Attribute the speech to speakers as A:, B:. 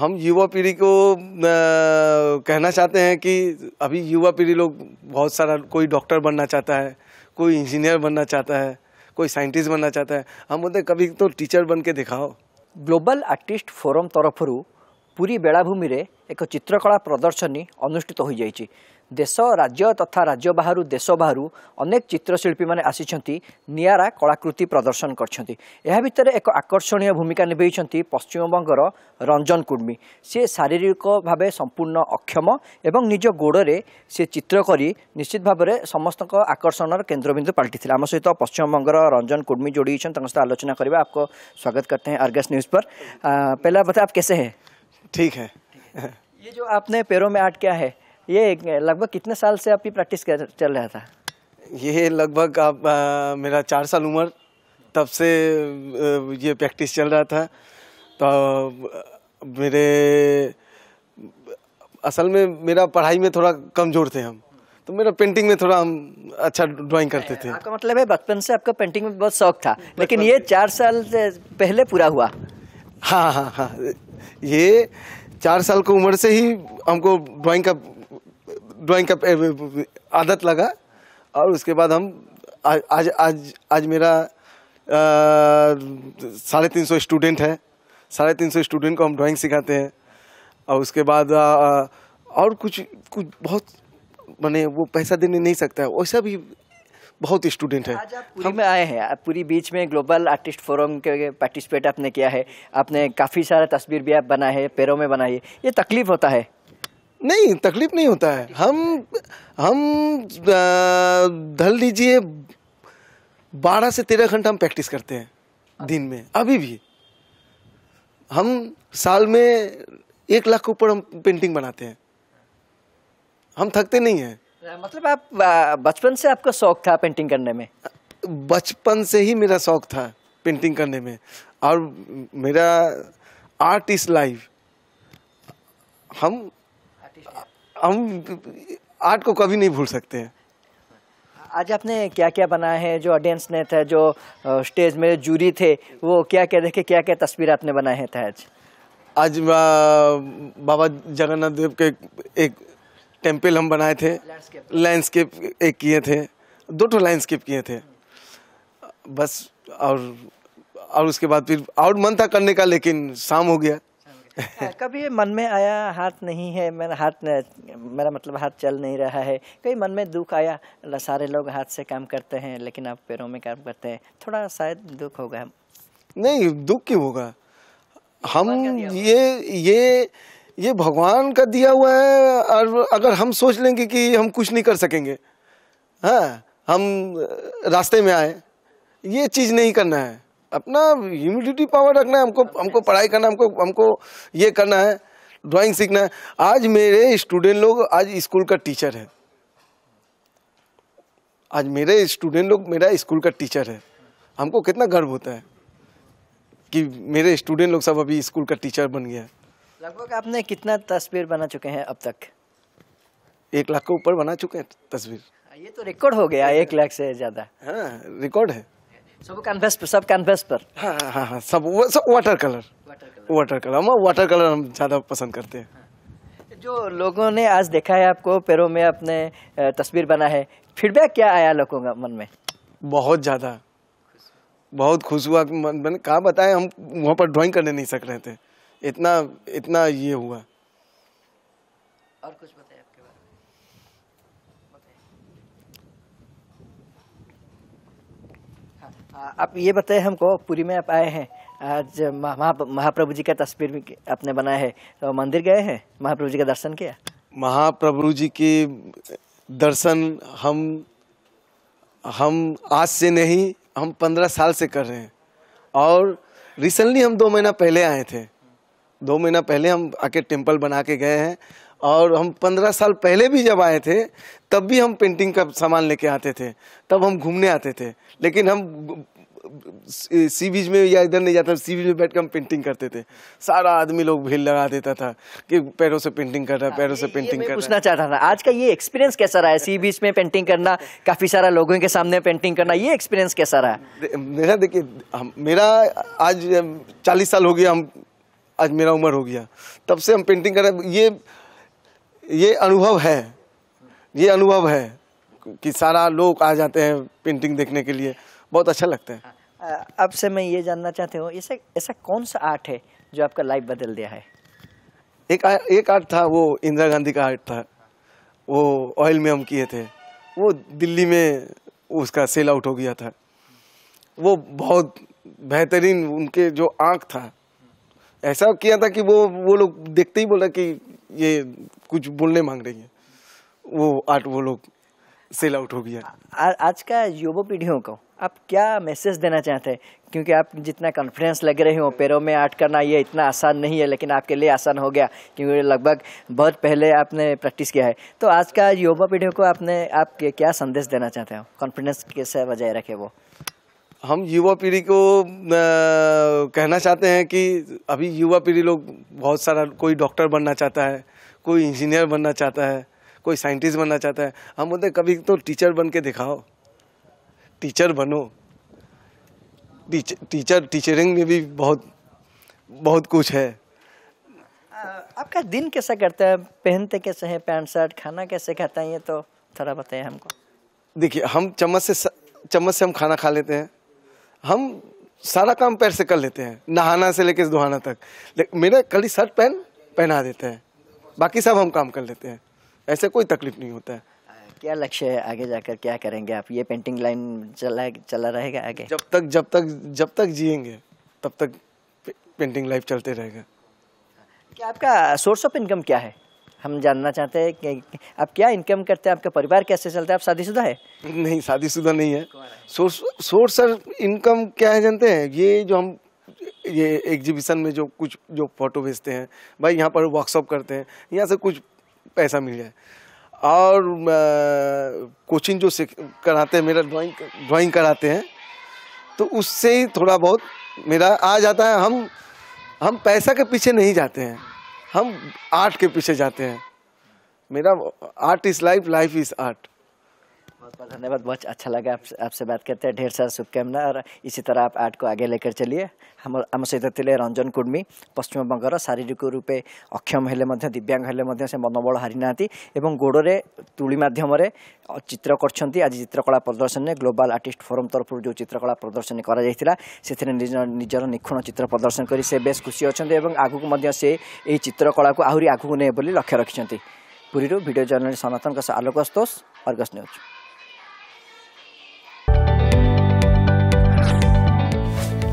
A: हम युवा पीढ़ी को आ, कहना चाहते हैं कि अभी युवा पीढ़ी लोग बहुत सारा कोई डॉक्टर बनना चाहता है कोई इंजीनियर बनना चाहता है कोई साइंटिस्ट बनना चाहता है हम बोलते हैं कभी तो टीचर बन के दिखाओ ग्लोबल आर्टिस्ट फोरम ଫୋରମ୍
B: पूरी बेलाभूमि एक चित्रकला प्रदर्शनी अनुष्ठित हो ହୋଇଯାଇଛି ଦେଶ ରାଜ୍ୟ ତଥା ରାଜ୍ୟ ବାହାରୁ ଦେଶ ବାହାରୁ ଅନେକ ଚିତ୍ରଶିଳ୍ପୀମାନେ ଆସିଛନ୍ତି ନିଆରା କଳାକୃତି ପ୍ରଦର୍ଶନ କରିଛନ୍ତି ଏହା ଭିତରେ ଏକ ଆକର୍ଷଣୀୟ ଭୂମିକା ନିଭାଇଛନ୍ତି ପଶ୍ଚିମବଙ୍ଗର ରଞ୍ଜନ କୁର୍ମୀ ସେ ଶାରୀରିକ ଭାବେ ସମ୍ପୂର୍ଣ୍ଣ ଅକ୍ଷମ ଏବଂ ନିଜ ଗୋଡ଼ରେ ସେ ଚିତ୍ର କରି ନିଶ୍ଚିତ ଭାବରେ ସମସ୍ତଙ୍କ ଆକର୍ଷଣର କେନ୍ଦ୍ରବିନ୍ଦୁ ପାଲଟିଥିଲେ ଆମ ସହିତ ପଶ୍ଚିମବଙ୍ଗର ରଞ୍ଜନ कुर्मी जोड़ी तंग से आलोचना करेंगे आपको स्वागत करते हैं अर्गस न्यूज़ पर पहला बताए आप कैसे हैं ठीक है ये जो आपने पैरों में आर्ट क्या है ये लगभग कितने साल से आपकी प्रैक्टिस चल रहा था
A: ये लगभग आप आ, मेरा चार साल उम्र तब से ये प्रैक्टिस चल रहा था तो मेरे असल में मेरा पढ़ाई में थोड़ा कमज़ोर थे हम तो मेरा पेंटिंग में थोड़ा हम अच्छा ड्राइंग करते थे आपका मतलब है बचपन से आपका पेंटिंग में बहुत शौक था लेकिन ये चार साल से पहले पूरा हुआ हाँ हाँ हाँ ये चार साल की उम्र से ही हमको ड्राइंग का ड्राइंग का eh, आदत लगा और उसके बाद हम आज आज आज, आज मेरा साढ़े तीन सौ स्टूडेंट है साढ़े तीन सौ स्टूडेंट को हम ड्राइंग सिखाते हैं और उसके बाद आ, आ, और कुछ कुछ बहुत मैंने वो पैसा देने नहीं सकता है वैसा भी बहुत स्टूडेंट है
B: हम में आए हैं पूरी बीच में ग्लोबल आर्टिस्ट फोरम के पार्टिसिपेट आपने किया है आपने काफ़ी सारा तस्वीर भी आप बनाए हैं पैरों
A: में बनाई है ये तकलीफ होता है नहीं तकलीफ नहीं होता है हम हम धल लीजिए बारह से तेरह घंटा हम प्रैक्टिस करते हैं दिन में अभी भी हम साल में एक लाख के ऊपर हम पेंटिंग बनाते हैं हम थकते नहीं हैं मतलब आप बचपन से आपका शौक था पेंटिंग करने में बचपन से ही मेरा शौक था पेंटिंग करने में और मेरा आर्ट इज लाइफ हम हम आर्ट को कभी नहीं भूल सकते हैं
B: आज आपने क्या क्या बनाया है जो ऑडियंस ने था जो स्टेज में जूरी थे वो क्या क्या देखे क्या क्या तस्वीर आपने बनाए हैं आज
A: आज आज बाबा जगन्नाथ देव के एक टेम्पल हम बनाए थे लैंडस्केप एक किए थे दो ठो लैंडस्केप किए थे बस और और उसके बाद फिर और मन था करने का लेकिन शाम हो गया हाँ,
B: कभी ये मन में आया हाथ नहीं है मेरा हाथ मेरा मतलब हाथ चल नहीं रहा है कभी मन में दुख आया सारे लोग हाथ से काम करते हैं लेकिन आप पैरों में काम करते हैं थोड़ा शायद
A: दुख होगा नहीं दुख क्यों होगा हम ये ये ये भगवान का दिया हुआ है और अगर हम सोच लेंगे कि हम कुछ नहीं कर सकेंगे हाँ हम रास्ते में आए ये चीज़ नहीं करना है अपना ह्यूमिडिटी पावर रखना है हमको हमको पढ़ाई करना हमको हमको ये करना है ड्राइंग सीखना है आज मेरे स्टूडेंट लोग आज स्कूल का टीचर है आज मेरे स्टूडेंट लोग मेरा स्कूल का टीचर है हमको कितना गर्व होता है कि मेरे स्टूडेंट लोग सब अभी स्कूल का टीचर बन गया
B: लगभग आपने कितना तस्वीर बना चुके हैं अब तक
A: एक लाख के ऊपर बना चुके हैं तस्वीर हाँ,
B: ये तो रिकॉर्ड हो गया एक लाख से ज़्यादा हाँ रिकॉर्ड है सब कैनवस पर सब कैनवस पर हाँ,
A: हाँ हाँ हाँ सब वाटर कलर वाटर कलर हम वाटर कलर हम ज़्यादा पसंद करते हैं हाँ।
B: जो लोगों ने आज देखा है आपको पैरों में अपने तस्वीर बना है फीडबैक क्या आया लोगों का मन में
A: बहुत ज़्यादा बहुत खुश हुआ मन मैंने कहा बताए हम वहाँ पर ड्राइंग करने नहीं सक रहे थे इतना इतना ये हुआ
B: और कुछ आप ये बताए हमको पुरी में आप आए हैं आज महाप्रभु जी का तस्वीर आपने बनाया है तो मंदिर गए हैं महाप्रभु जी का दर्शन किया
A: महाप्रभु जी के दर्शन हम हम आज से नहीं हम पंद्रह साल से कर रहे हैं और रिसेंटली हम दो महीना पहले आए थे दो महीना पहले हम आके टेम्पल बना के गए हैं और हम पंद्रह साल पहले भी जब आए थे तब भी हम पेंटिंग का सामान लेके आते थे तब हम घूमने आते थे लेकिन हम सी बीच में या इधर नहीं जाता सी बीच में बैठ कर हम पेंटिंग करते थे सारा आदमी लोग भीड़ लगा देता था कि पैरों से पेंटिंग कर रहा है पैरों से पेंटिंग कर पूछना चाहता
B: था आज का ये एक्सपीरियंस कैसा रहा है सी बीच में पेंटिंग करना काफ़ी सारा लोगों के सामने पेंटिंग करना ये एक्सपीरियंस कैसा
A: रहा मेरा देखिए मेरा आज चालीस साल हो गया हम आज मेरा उम्र हो गया तब से हम पेंटिंग कर रहे ये ये अनुभव है ये अनुभव है कि सारा लोग आ जाते हैं पेंटिंग देखने के लिए बहुत अच्छा लगता है
B: अब से मैं ये जानना चाहते हूँ ऐसा ऐसा कौन सा आर्ट है जो आपका लाइफ बदल दिया है
A: एक आ, एक आर्ट था वो इंदिरा गांधी का आर्ट था वो ऑयल में हम किए थे वो दिल्ली में उसका सेल आउट हो गया था वो बहुत बेहतरीन उनके जो आँख था ऐसा किया था कि वो वो लोग देखते ही बोला कि ये कुछ बोलने मांग रही है वो आर्ट वो लोग सेल आउट हो गया आ, आज का युवा पीढ़ियों को आप क्या मैसेज देना चाहते हैं
B: क्योंकि आप जितना कॉन्फिडेंस लग रहे हो पैरों में आर्ट करना ये इतना आसान नहीं है लेकिन आपके लिए आसान हो गया क्योंकि लगभग बहुत पहले आपने प्रैक्टिस किया है तो आज का युवा पीढ़ियों को आपने आप क्या संदेश देना चाहते हो कॉन्फिडेंस कैसे बजाय रखे वो
A: हम युवा पीढ़ी को आ, कहना चाहते हैं कि अभी युवा पीढ़ी लोग बहुत सारा कोई डॉक्टर बनना चाहता है कोई इंजीनियर बनना चाहता है कोई साइंटिस्ट बनना चाहता है हम बोलते कभी तो टीचर बन के दिखाओ टीचर बनो टीच, टीचर टीचरिंग में भी बहुत बहुत कुछ है
B: आपका दिन कैसा करता है पहनते कैसे हैं पैंट शर्ट खाना कैसे खाता है ये तो थोड़ा बताइए
A: हमको देखिए हम चम्मच से चम्मच से हम खाना खा लेते हैं हम सारा काम पैर से कर लेते हैं नहाना से लेकर दुहाना तक मेरे कड़ी शर्ट पहन पहना देते हैं बाकी सब हम काम कर लेते हैं ऐसे कोई तकलीफ नहीं होता है
B: क्या लक्ष्य है आगे जाकर क्या करेंगे आप ये पेंटिंग लाइन चला चला रहेगा आगे
A: जब तक जब तक जब तक जिएंगे तब तक पेंटिंग लाइफ चलते रहेगा
B: क्या आपका सोर्स ऑफ इनकम क्या है हम जानना चाहते हैं कि आप क्या इनकम करते हैं आपका परिवार कैसे
A: चलता है आप शादीशुदा है नहीं शादीशुदा नहीं है सोर्स सोर्स सर इनकम क्या है जानते हैं ये जो हम ये एग्जीबिशन में जो कुछ जो फोटो भेजते हैं भाई यहाँ पर वर्कशॉप करते हैं यहाँ से कुछ पैसा मिल जाए और कोचिंग जो कराते हैं मेरा ड्राइंग ड्राइंग कराते हैं तो उससे ही थोड़ा बहुत मेरा आ जाता है हम हम पैसा के पीछे नहीं जाते हैं हम आर्ट के पीछे जाते हैं मेरा art is life life is art
B: बहुत बहुत धन्यवाद बहुत अच्छा लगा आप, आपसे बात करते हैं ढेर सारा शुभकामना और इसी तरह आप आर्ट को आगे लेकर चलिए हम आम सहित ले रंजन कुर्मी पश्चिमबंगर शारीरिक रूपे अक्षम हेले दिव्यांग हेले से मनोबल हारी ना এবং গোড়রে তুলি মাধ্যমে চিত্র করছেন আজ চিত্রকলা প্রদর্শনী গ্লোবাল আর্টিস্ট ফোরম তরফ যে চিত্রকলা প্রদর্শনী করা যাই সেথে নিজ নিজের নিখুণ চিত্র প্রদর্শন করে সে বেশ খুশি অনেক এবং আগুক সে এই চিত্রকলা আহরি আগুক নেবে বলে লক্ষ্য রাখি পুরীর ভিডিও জর্নালিষ্ট সনাতন আলোক আস্তোষ অর্গস নিউজ